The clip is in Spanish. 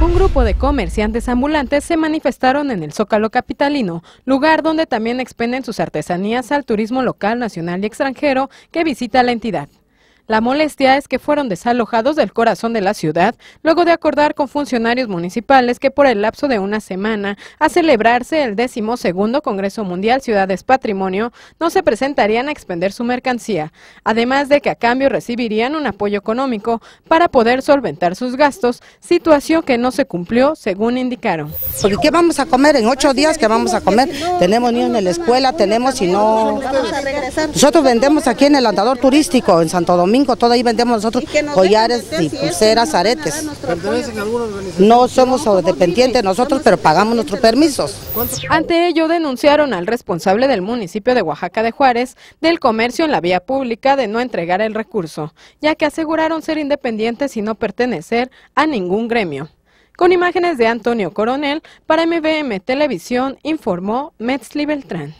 Un grupo de comerciantes ambulantes se manifestaron en el Zócalo Capitalino, lugar donde también expenden sus artesanías al turismo local, nacional y extranjero que visita la entidad. La molestia es que fueron desalojados del corazón de la ciudad luego de acordar con funcionarios municipales que por el lapso de una semana a celebrarse el decimosegundo Congreso Mundial Ciudades Patrimonio no se presentarían a expender su mercancía, además de que a cambio recibirían un apoyo económico para poder solventar sus gastos, situación que no se cumplió según indicaron. ¿qué vamos a comer en ocho días? ¿Qué vamos a comer? Tenemos niños en la escuela, tenemos y no... Nosotros vendemos aquí en el andador turístico en Santo Domingo todo ahí vendemos nosotros collares y pulseras, aretes. No somos dependientes nosotros, pero pagamos nuestros permisos. Ante ello denunciaron al responsable del municipio de Oaxaca de Juárez del comercio en la vía pública de no entregar el recurso, ya que aseguraron ser independientes y no pertenecer a ningún gremio. Con imágenes de Antonio Coronel, para MVM Televisión informó Metzli Beltrán.